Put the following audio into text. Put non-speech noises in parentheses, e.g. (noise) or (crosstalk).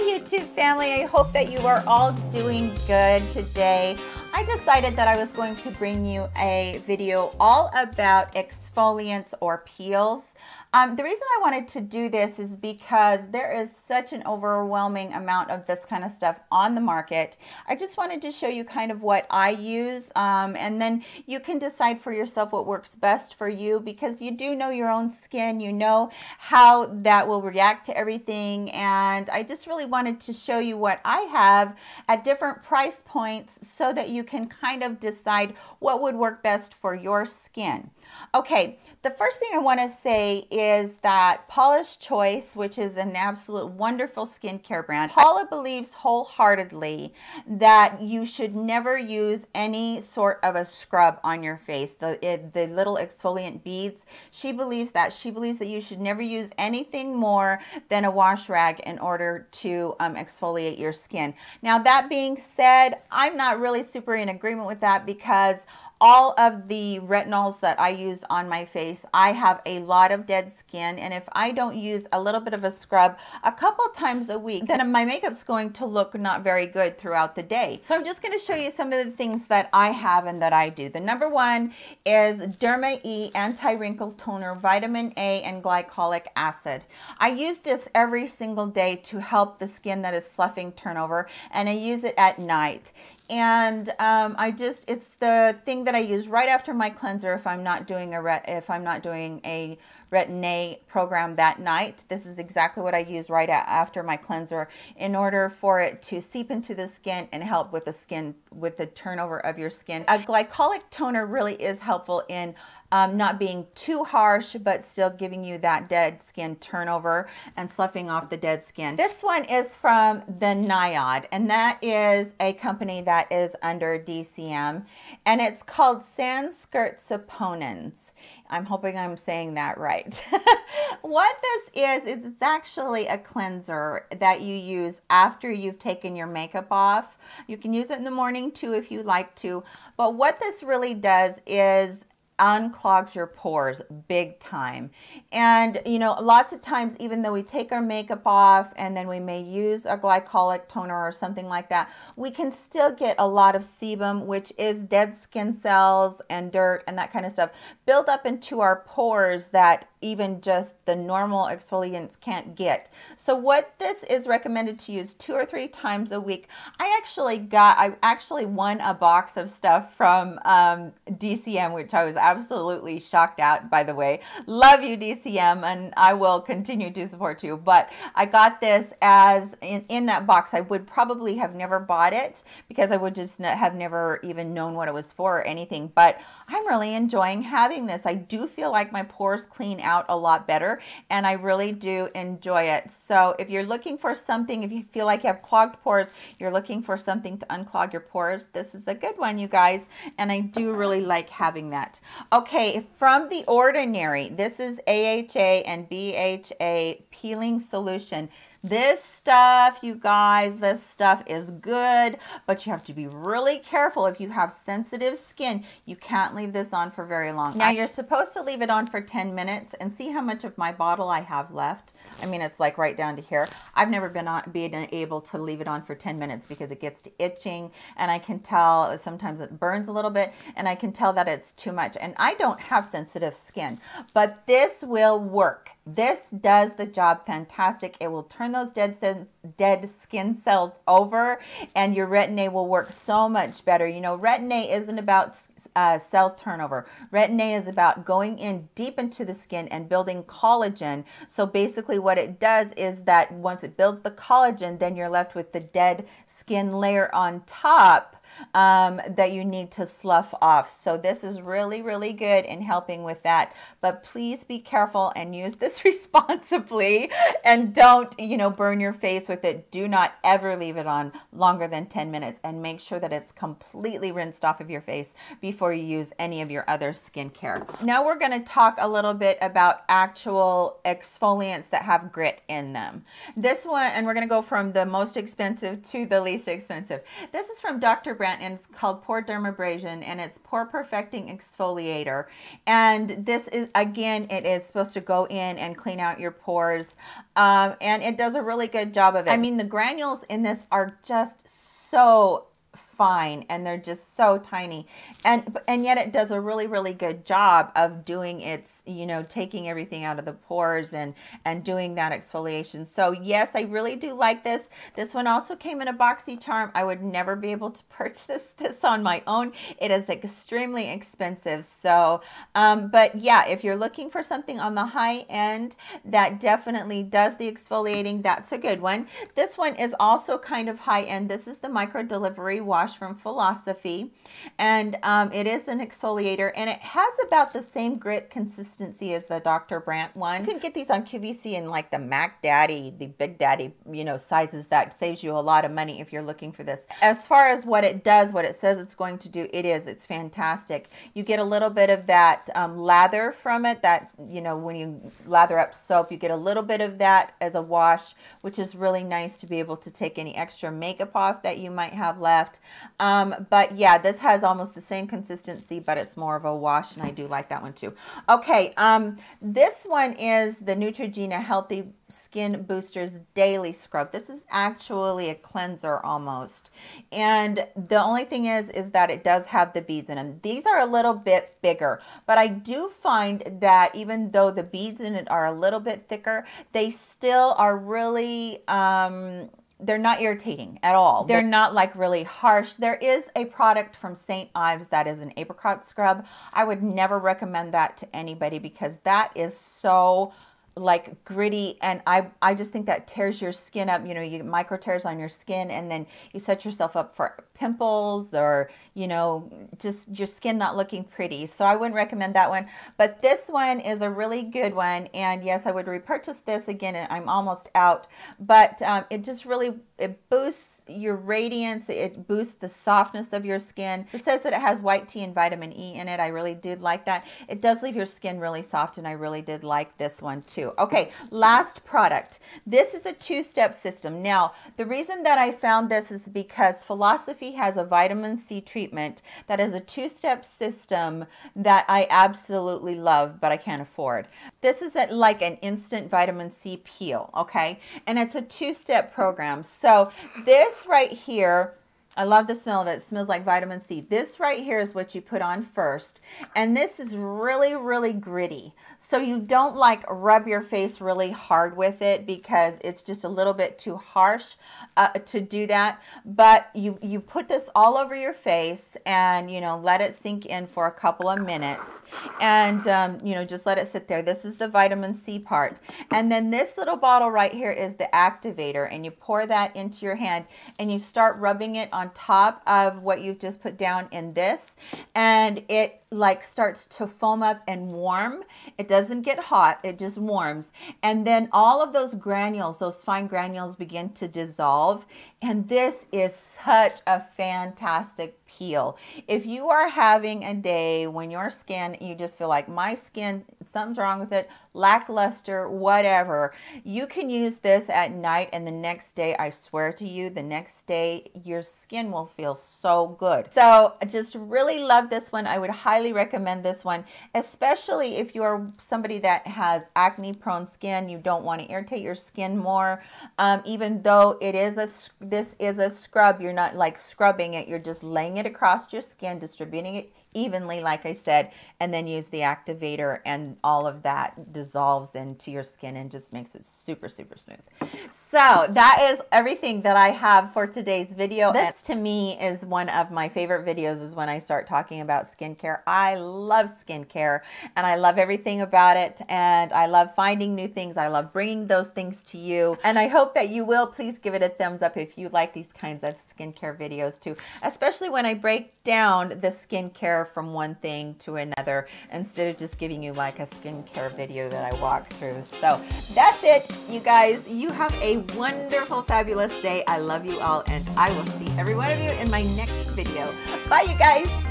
YouTube family. I hope that you are all doing good today. I decided that I was going to bring you a video all about exfoliants or peels. Um, the reason I wanted to do this is because there is such an overwhelming amount of this kind of stuff on the market. I just wanted to show you kind of what I use um, and then you can decide for yourself what works best for you because you do know your own skin. You know how that will react to everything and I just really wanted to show you what I have at different price points so that you can kind of decide what would work best for your skin. Okay, the first thing I want to say is that Paula's Choice, which is an absolute wonderful skincare brand, Paula believes wholeheartedly that you should never use any sort of a scrub on your face. The it, eh, the little exfoliant beads, she believes that. She believes that you should never use anything more than a wash rag in order to um, exfoliate your skin. Now that being said, I'm not really super in agreement with that because all of the retinols that I use on my face, I have a lot of dead skin. And if I don't use a little bit of a scrub a couple times a week, then my makeup's going to look not very good throughout the day. So I'm just gonna show you some of the things that I have and that I do. The number one is Derma E Anti-Wrinkle Toner Vitamin A and Glycolic Acid. I use this every single day to help the skin that is sloughing turnover and I use it at night and um, I just it's the thing that I use right after my cleanser if I'm not doing a ret if I'm not doing a retin-A program that night. This is exactly what I use right after my cleanser in order for it to seep into the skin and help with the skin with the turnover of your skin. A glycolic toner really is helpful in um, not being too harsh, but still giving you that dead skin turnover and sloughing off the dead skin. This one is from the Naiad, and that is a company that is under DCM, and it's called Sanskrit Saponins. I'm hoping I'm saying that right. (laughs) what this is, is it's actually a cleanser that you use after you've taken your makeup off. You can use it in the morning too if you like to, but what this really does is unclogs your pores big time. And, you know, lots of times, even though we take our makeup off and then we may use a glycolic toner or something like that, we can still get a lot of sebum, which is dead skin cells and dirt and that kind of stuff, build up into our pores that even just the normal exfoliants can't get. So what this is recommended to use two or three times a week. I actually got, I actually won a box of stuff from um, DCM, which I was absolutely shocked out, by the way. Love you, DCM, and I will continue to support you. But I got this as in, in that box. I would probably have never bought it because I would just have never even known what it was for or anything. But I'm really enjoying having this. I do feel like my pores clean out a lot better, and I really do enjoy it. So if you're looking for something, if you feel like you have clogged pores, you're looking for something to unclog your pores, this is a good one, you guys. And I do really like having that. Okay, from The Ordinary, this is AHA and BHA peeling solution. This stuff, you guys, this stuff is good, but you have to be really careful if you have sensitive skin. You can't leave this on for very long. Now you're supposed to leave it on for 10 minutes and see how much of my bottle I have left. I mean, it's like right down to here. I've never been, on, been able to leave it on for 10 minutes because it gets to itching and I can tell sometimes it burns a little bit and I can tell that it's too much. And I don't have sensitive skin, but this will work. This does the job fantastic. It will turn turn those dead, dead skin cells over and your retin-A will work so much better. You know, retin-A isn't about uh, cell turnover. Retin-A is about going in deep into the skin and building collagen. So basically what it does is that once it builds the collagen, then you're left with the dead skin layer on top um, that you need to slough off. So this is really, really good in helping with that. But please be careful and use this (laughs) responsibly and don't, you know, burn your face with it. Do not ever leave it on longer than 10 minutes and make sure that it's completely rinsed off of your face before you use any of your other skincare. Now we're going to talk a little bit about actual exfoliants that have grit in them. This one, and we're going to go from the most expensive to the least expensive. This is from Dr. Brown and it's called Pore Dermabrasion and it's Pore Perfecting Exfoliator. And this is, again, it is supposed to go in and clean out your pores. Um, and it does a really good job of it. I mean, the granules in this are just so fine and they're just so tiny. And and yet it does a really really good job of doing its, you know, taking everything out of the pores and and doing that exfoliation. So yes, I really do like this. This one also came in a boxy charm. I would never be able to (laughs) purchase this on my own. It is extremely expensive. So, um, but yeah, if you're looking for something on the high end that definitely does the exfoliating, that's a good one. This one is also kind of high end. This is the micro delivery wash from Philosophy. And um, it is an exfoliator and it has about the same grit consistency as the Dr. Brandt one. You can get these on QVC in like the Mac Daddy, the Big Daddy, you know, sizes that saves you a lot of money if you're looking for this. As far as what it does, what it says it's going to do, it is, it's fantastic. You get a little bit of that um, lather from it that, you know, when you lather up soap, you get a little bit of that as a wash, which is really nice to be able to take any extra makeup off that you might have left. Um, but yeah, this has almost the same consistency, but it's more of a wash, and I do like that one too. Okay, um, this one is the Neutrogena Healthy Skin Boosters Daily Scrub. This is actually a cleanser almost. And the only thing is, is that it does have the beads in them. These are a little bit bigger, but I do find that even though the beads in it are a little bit thicker, they still are really... Um, they're not irritating at all. They're not like really harsh. There is a product from St. Ives that is an apricot scrub. I would never recommend that to anybody because that is so like gritty and I, I just think that tears your skin up you know you micro tears on your skin and then you set yourself up for pimples or you know just your skin not looking pretty so I wouldn't recommend that one but this one is a really good one and yes I would repurchase this again I'm almost out but um, it just really it boosts your radiance it boosts the softness of your skin it says that it has white tea and vitamin E in it I really did like that it does leave your skin really soft and I really did like this one too Okay, last product. This is a two-step system. Now, the reason that I found this is because Philosophy has a vitamin C treatment that is a two-step system that I absolutely love, but I can't afford. This is a, like an instant vitamin C peel, okay? And it's a two-step program. So this right here I love the smell of it. It smells like vitamin C. This right here is what you put on first. And this is really, really gritty. So you don't like rub your face really hard with it because it's just a little bit too harsh uh, to do that. But you, you put this all over your face and, you know, let it sink in for a couple of minutes. And, um, you know, just let it sit there. This is the vitamin C part. And then this little bottle right here is the activator. And you pour that into your hand and you start rubbing it on top of what you've just put down in this. And it like starts to foam up and warm. It doesn't get hot, it just warms. And then all of those granules, those fine granules begin to dissolve. And this is such a fantastic peel. If you are having a day when your skin, you just feel like my skin, something's wrong with it, lackluster, whatever, you can use this at night and the next day, I swear to you, the next day your skin will feel so good. So I just really love this one. I would highly highly recommend this one, especially if you're somebody that has acne prone skin. You don't want to irritate your skin more. Um, even though it is a, this is a scrub, you're not like scrubbing it. You're just laying it across your skin, distributing it evenly, like I said, and then use the activator and all of that dissolves into your skin and just makes it super, super smooth. So that is everything that I have for today's video. This to me is one of my favorite videos is when I start talking about skincare. I love skincare and I love everything about it and I love finding new things. I love bringing those things to you and I hope that you will please give it a thumbs up if you like these kinds of skincare videos too, especially when I break down the skincare hair from one thing to another instead of just giving you like a skincare video that I walk through. So that's it, you guys. You have a wonderful, fabulous day. I love you all and I will see every one of you in my next video. Bye, you guys.